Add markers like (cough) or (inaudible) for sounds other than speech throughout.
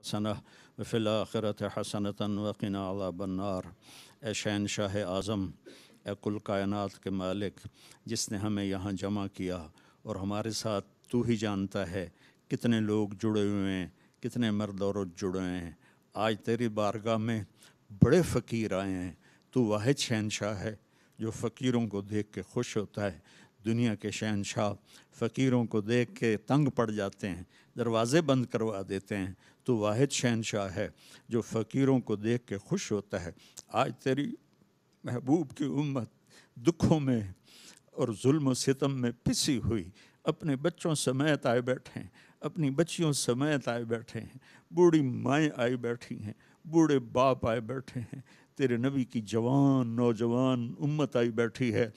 हसना वफिल आखरत हसनता वक़िना अलाबन्नार ए शहन शाह आज़म ए कुल कायनात के मालिक जिसने हमें यहाँ जमा किया और हमारे साथ तू ही जानता है कितने लोग जुड़े हुए हैं कितने मर्द और जुड़े हुए हैं आज तेरी बारगाह में बड़े फ़कीर आए हैं तू वाहिद शहनशाह है जो फ़कीरों को देख के खुश होता है दुनिया के शहनशाह फ़कीरों को देख के तंग पड़ जाते हैं दरवाज़े बंद करवा देते हैं तो वाहिद शहनशाह है जो फ़कीरों को देख के खुश होता है आज तेरी महबूब की उम्मत दुखों में और जुल्म सितम में पिसी हुई अपने बच्चों समेत आए बैठे हैं अपनी बच्चियों समेत आए बैठे हैं बूढ़ी माएँ आई बैठी हैं बूढ़े बाप आए बैठे हैं तेरे नबी की जवान नौजवान उम्मत आई बैठी है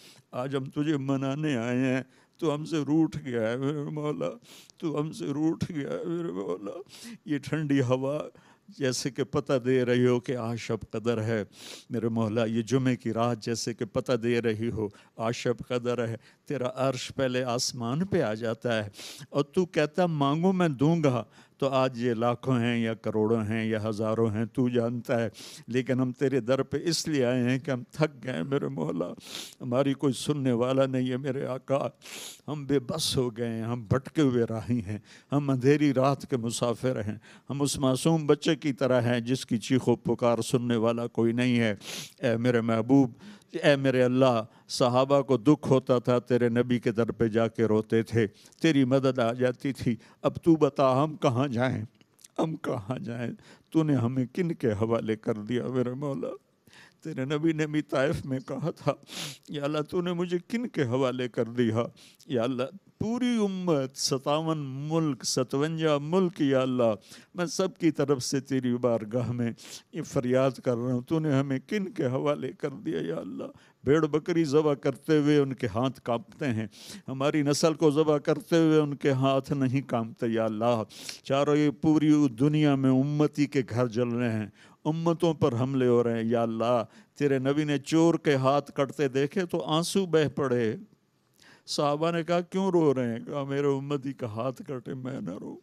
आज हम तुझे मनाने आए हैं तो हमसे रूठ गया है मेरे मौला तो हमसे रूठ गया है मेरे मौला ये ठंडी हवा जैसे कि पता दे रही हो कि आशब कदर है मेरे मौला ये जुमे की रात जैसे कि पता दे रही हो आशब कदर है तेरा अर्श पहले आसमान पे आ जाता है और तू कहता मांगो मैं दूंगा तो आज ये लाखों हैं या करोड़ों हैं या हज़ारों हैं तू जानता है लेकिन हम तेरे दर पे इसलिए आए हैं कि हम थक गए मेरे मौला हमारी कोई सुनने वाला नहीं है मेरे आका हम बेबस हो गए हैं हम भटके हुए राही हैं हम अंधेरी रात के मुसाफिर हैं हम उस मासूम बच्चे की तरह हैं जिसकी चीखो पुकार सुनने वाला कोई नहीं है ए मेरे महबूब ए मेरे अल्लाह सहाबा को दुख होता था तेरे नबी के दर पे जाके रोते थे तेरी मदद आ जाती थी अब तू बता हम कहाँ जाएं हम कहाँ जाएं तूने हमें किन के हवाले कर दिया मेरे मौला तेरे नबी ने भी ताइफ में कहा था या अल्लाह तूने मुझे किन के हवाले कर दिया या अल्लाह पूरी उम्मत सतावन मुल्क सतवंजा मुल्क या अल्लाह मैं सब की तरफ से तेरी बारगाह में ये फरियाद कर रहा हूँ तूने हमें किन के हवाले कर दिया या अल्लाह भेड़ बकरी ज़बा करते हुए उनके हाथ कांपते हैं हमारी नस्ल को ज़बा करते हुए उनके हाथ नहीं कांपते या अल्लाह चारों ये पूरी दुनिया में उम्मती के घर जल रहे हैं उम्मतों पर हमले हो रहे हैं या अल्लाह तेरे नबी ने चोर के हाथ कटते देखे तो आंसू बह पड़े साहबा ने कहा क्यों रो रहे हैं कहा मेरे ही का हाथ काटे मैं ना रो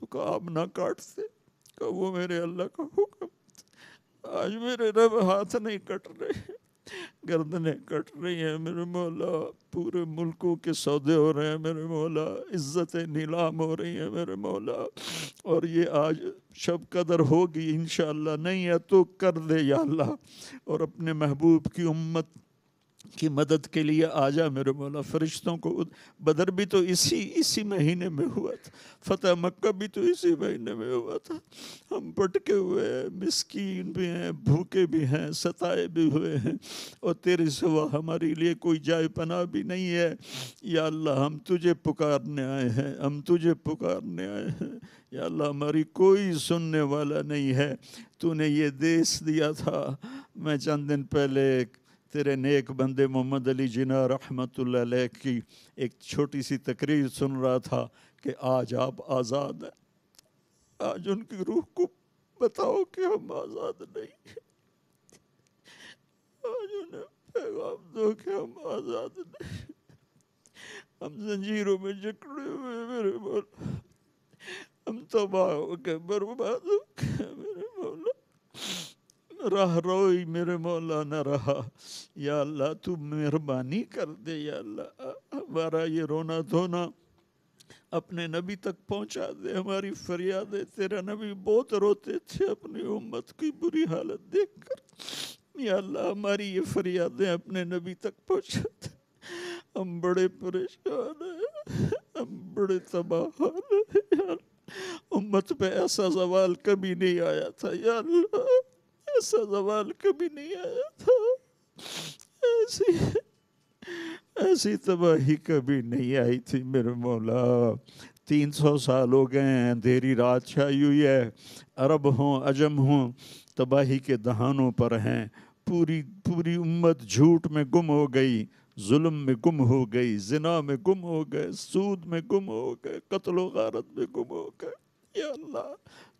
तो कहा आप ना काटते कहा वो मेरे अल्लाह का हुक्म आज मेरे रब हाथ नहीं कट रहे गर्दनें कट रही हैं मेरे मौला पूरे मुल्कों के सौदे हो रहे हैं मेरे मौला इज्जत नीलाम हो रही हैं मेरे मौला और ये आज शब कदर होगी इन नहीं है तो कर दे या अल्लाह और अपने महबूब की उम्मत की मदद के लिए आ जा मेरे मौला फरिश्तों को बदर भी तो इसी इसी महीने में हुआ था फतेह मक्का भी तो इसी महीने में हुआ था हम पटके हुए हैं मिसकीन भी हैं भूखे भी हैं सताए भी हुए हैं और तेरे सिवा हमारे लिए कोई जाय पना भी नहीं है या अल्लाह हम तुझे पुकारने आए हैं हम तुझे पुकारने आए हैं या अल्लाह हमारी कोई सुनने वाला नहीं है तूने ये देश दिया था मैं चंद दिन पहले तेरे नेक बंदे मोहम्मद अली जिना रहमत की एक छोटी सी तकरीर सुन रहा था कि आज आप आज़ाद हैं आज उनकी रूह को बताओ कि हम आज़ाद नहीं आज उन्हें पैगाम दो कि हम आज़ाद नहीं हम जंजीरों में जकड़े हुए मेरे बोल हम तबाह हो के बर्बाद हो रो रोई मेरे मौला न रहा या अल्लाह तू मेहरबानी कर दे या अल्लाह हमारा ये रोना धोना अपने नबी तक पहुंचा दे हमारी फरियादें तेरा नबी बहुत रोते थे अपनी उम्मत की बुरी हालत देखकर या अल्लाह हमारी ये फरियादें अपने नबी तक पहुँचा दे हम बड़े परेशान हैं हम बड़े तबाह हैं उम्मत पे ऐसा सवाल कभी नहीं आया था यार ऐसा सवाल कभी नहीं आया था ऐसी ऐसी तबाही कभी नहीं आई थी मेरे मौला तीन सौ साल हो गए हैं अंधेरी रात छाई हुई है अरब हों अजम हों तबाही के दहानों पर हैं पूरी पूरी उम्मत झूठ में गुम हो गई जुल्म में गुम हो गई जिना में गुम हो गए सूद में गुम हो गए कत्लो गारत में गुम हो गए या अल्लाह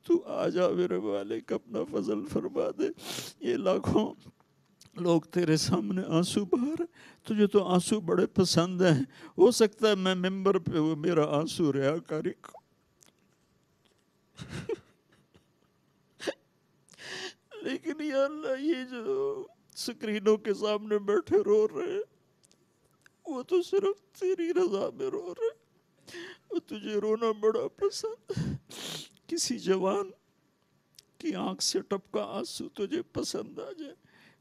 तू आ जा मेरे मालिक अपना फजल फरमा दे ये लाखों लोग तेरे सामने आंसू बहा रहे तुझे तो आंसू बड़े पसंद हैं हो सकता है मैं मेंबर पे वो मेरा आंसू रियाकारी (laughs) लेकिन ये अल्लाह ये जो स्क्रीनों के सामने बैठे रो रहे वो तो सिर्फ तेरी रजा में रो रहे वो तुझे रोना बड़ा पसंद है किसी जवान की आंख से टपका आंसू तुझे पसंद आ जाए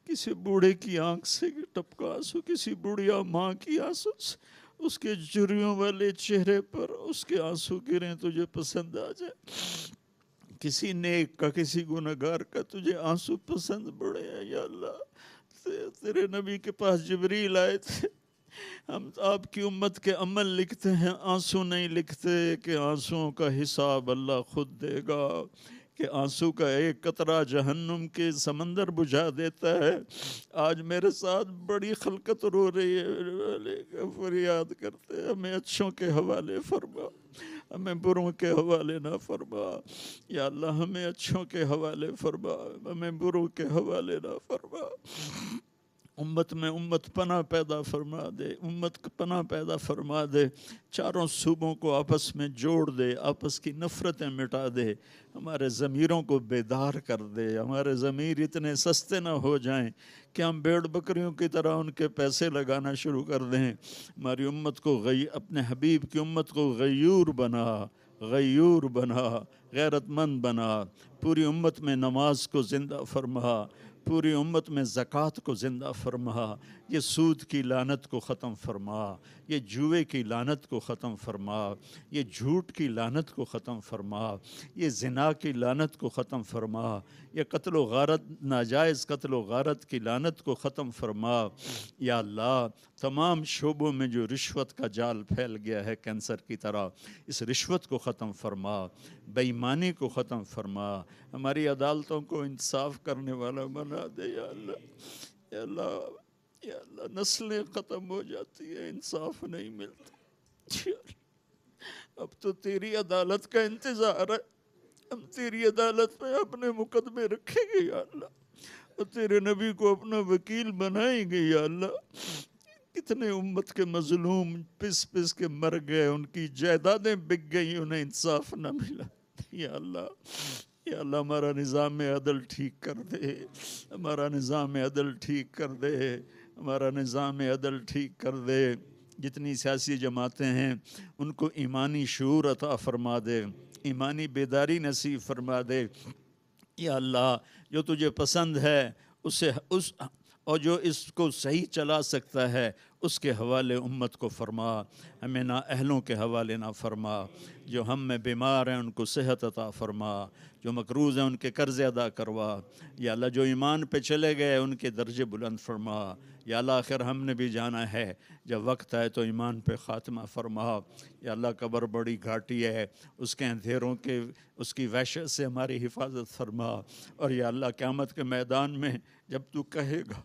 किसी बूढ़े की आंख से टपका आंसू किसी बूढ़िया माँ की आंसू उसके जुरियों वाले चेहरे पर उसके आंसू गिरे तुझे पसंद आ जाए किसी नेक का किसी गुनागार का तुझे आंसू पसंद पड़े या अल्लाह तेरे नबी के पास जबरील आए थे हम आपकी उम्मत के अमल लिखते हैं आंसू नहीं लिखते कि आंसुओं का हिसाब अल्लाह खुद देगा कि आंसू का एक कतरा जहन्नुम के समंदर बुझा देता है आज मेरे साथ बड़ी खलकत रो रही है फरियाद करते हमें अच्छों के हवाले फरमा हमें बुरों के हवाले ना फरमा या अल्लाह हमें अच्छों के हवाले फरमा हमें बुरों के हवाले ना फरमा उम्मत में उम्मत पना पैदा फरमा दे उम्मत पना पैदा फरमा दे चारों सूबों को आपस में जोड़ दे आपस की नफ़रतें मिटा दे हमारे ज़मीरों को बेदार कर दे हमारे ज़मीर इतने सस्ते ना हो जाएं कि हम भेड़ बकरियों की तरह उनके पैसे लगाना शुरू कर दें हमारी उम्मत को गई अपने हबीब की उम्मत को गयूर बना गयूर बना गैरतमंद बना पूरी उम्मत में नमाज को ज़िंदा फरमा पूरी उम्मत में ज़क़़त को ज़िंदा फरमा ये सूद की लानत को ख़त्म फरमा ये जुए की लानत को ख़त्म फरमा ये झूठ की लानत को ख़त्म फरमा ये जना की लानत को ख़त्म फरमा ये कत्ल गारत नाजायज़ कत्ल गारत की लानत को ख़त्म फरमा या अल्लाह तमाम शोबों में जो रिश्वत का जाल फैल गया है कैंसर की तरह इस रिश्वत को ख़त्म फरमा बेईमानी को ख़त्म फरमा हमारी अदालतों को इंसाफ करने वाला बना बना दे या अल्लाह या अल्लाह या अल्लाह नस्लें ख़त्म हो जाती है इंसाफ नहीं मिलता अब तो तेरी अदालत का इंतज़ार है हम तेरी अदालत में अपने मुकदमे रखेंगे या अल्लाह और तेरे नबी को अपना वकील बनाएंगे या अल्लाह कितने उम्मत के मजलूम पिस पिस के मर गए उनकी जायदादें बिक गई उन्हें इंसाफ ना मिला या अल्लाह अल्लाह हमारा निज़ाम अदल ठीक कर दे हमारा निज़ाम अदल ठीक कर दे हमारा निज़ाम अदल ठीक कर दे जितनी सियासी जमातें हैं उनको ईमानी शूर अता फरमा दे ईमानी बेदारी नसीब फरमा दे या अल्लाह जो तुझे पसंद है उसे उस और जो इसको सही चला सकता है उसके हवाले उम्मत को फरमा हमें ना अहलों के हवाले ना फरमा जो हम में बीमार हैं उनको सेहत अता फरमा जो मकरूज़ हैं उनके कर्ज़ अदा करवा या अल्लाह जो ईमान पे चले गए उनके दर्जे बुलंद फरमा या अल्लाह आखिर हमने भी जाना है जब वक्त आए तो ईमान पे ख़ात्मा फरमा या अल्लाह कबर बड़ी घाटी है उसके अंधेरों के उसकी वहशत से हमारी हिफाजत फरमा और या अल्लाह क़्यामत के मैदान में जब तू कहेगा